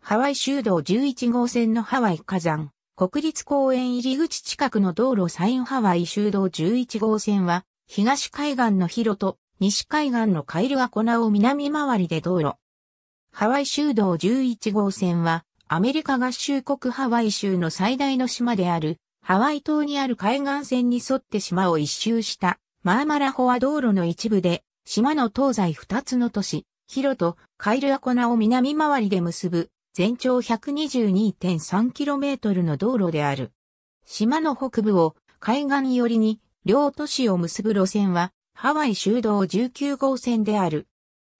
ハワイ州道11号線のハワイ火山、国立公園入り口近くの道路サインハワイ州道11号線は、東海岸の広と西海岸のカイルアコナを南回りで道路。ハワイ州道11号線は、アメリカ合衆国ハワイ州の最大の島である、ハワイ島にある海岸線に沿って島を一周したマーマラホア道路の一部で、島の東西二つの都市、広とカイルアコナを南回りで結ぶ全長 122.3km の道路である。島の北部を海岸寄りに両都市を結ぶ路線はハワイ修道19号線である。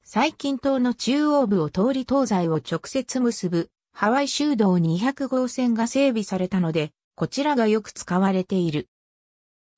最近島の中央部を通り東西を直接結ぶハワイ修道200号線が整備されたので、こちらがよく使われている。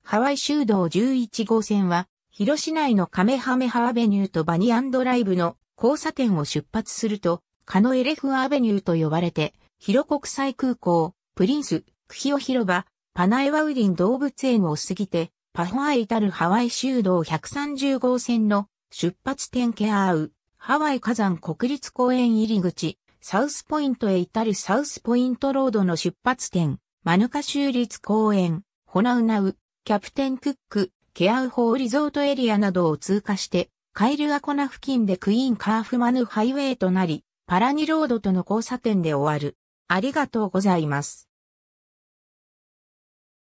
ハワイ修道11号線は、広市内のカメハメハアベニューとバニアンドライブの交差点を出発すると、カノエレフアベニューと呼ばれて、広国際空港、プリンス、クヒオ広場、パナエワウリン動物園を過ぎて、パホアイ至るハワイ州道130号線の出発点ケアウ、ハワイ火山国立公園入り口、サウスポイントへ至るサウスポイントロードの出発点、マヌカ州立公園、ホナウナウ、キャプテンクック、ケアウホーリゾートエリアなどを通過して、カイルアコナ付近でクイーンカーフマヌハイウェイとなり、パラニロードとの交差点で終わる。ありがとうございます。